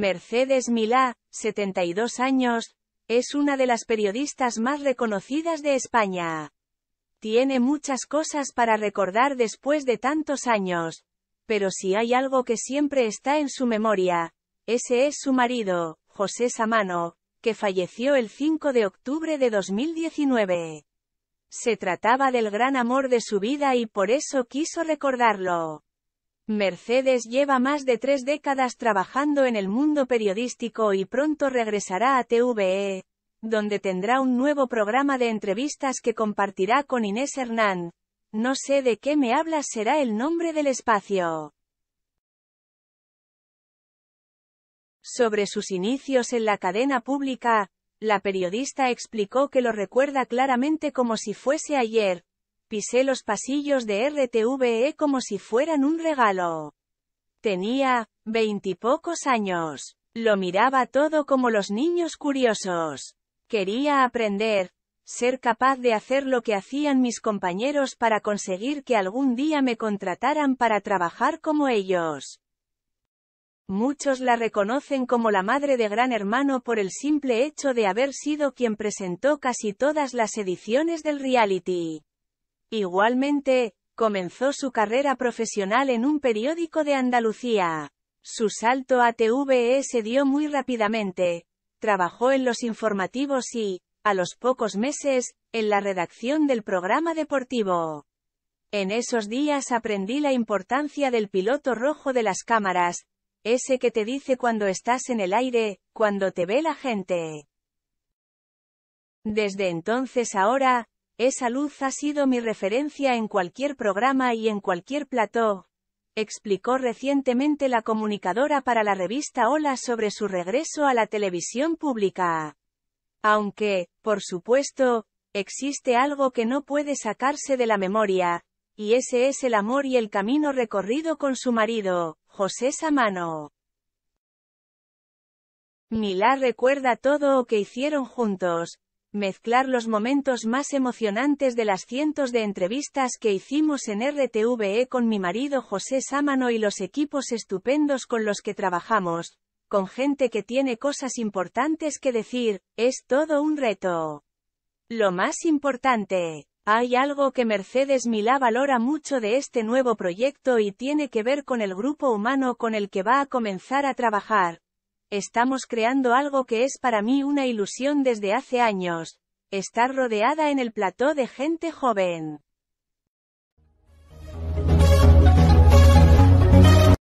Mercedes Milá, 72 años, es una de las periodistas más reconocidas de España. Tiene muchas cosas para recordar después de tantos años. Pero si hay algo que siempre está en su memoria, ese es su marido, José Samano, que falleció el 5 de octubre de 2019. Se trataba del gran amor de su vida y por eso quiso recordarlo. Mercedes lleva más de tres décadas trabajando en el mundo periodístico y pronto regresará a TVE, donde tendrá un nuevo programa de entrevistas que compartirá con Inés Hernán. No sé de qué me hablas será el nombre del espacio. Sobre sus inicios en la cadena pública, la periodista explicó que lo recuerda claramente como si fuese ayer, Pisé los pasillos de RTVE como si fueran un regalo. Tenía veintipocos años. Lo miraba todo como los niños curiosos. Quería aprender, ser capaz de hacer lo que hacían mis compañeros para conseguir que algún día me contrataran para trabajar como ellos. Muchos la reconocen como la madre de Gran Hermano por el simple hecho de haber sido quien presentó casi todas las ediciones del reality. Igualmente, comenzó su carrera profesional en un periódico de Andalucía. Su salto a TV se dio muy rápidamente. Trabajó en los informativos y, a los pocos meses, en la redacción del programa deportivo. En esos días aprendí la importancia del piloto rojo de las cámaras, ese que te dice cuando estás en el aire, cuando te ve la gente. Desde entonces ahora, esa luz ha sido mi referencia en cualquier programa y en cualquier plató, explicó recientemente la comunicadora para la revista Hola sobre su regreso a la televisión pública. Aunque, por supuesto, existe algo que no puede sacarse de la memoria, y ese es el amor y el camino recorrido con su marido, José Samano. Milá recuerda todo lo que hicieron juntos, mezclar los momentos más emocionantes de las cientos de entrevistas que hicimos en RTVE con mi marido José Sámano y los equipos estupendos con los que trabajamos, con gente que tiene cosas importantes que decir, es todo un reto. Lo más importante, hay algo que Mercedes Milá valora mucho de este nuevo proyecto y tiene que ver con el grupo humano con el que va a comenzar a trabajar, Estamos creando algo que es para mí una ilusión desde hace años. Estar rodeada en el plató de gente joven.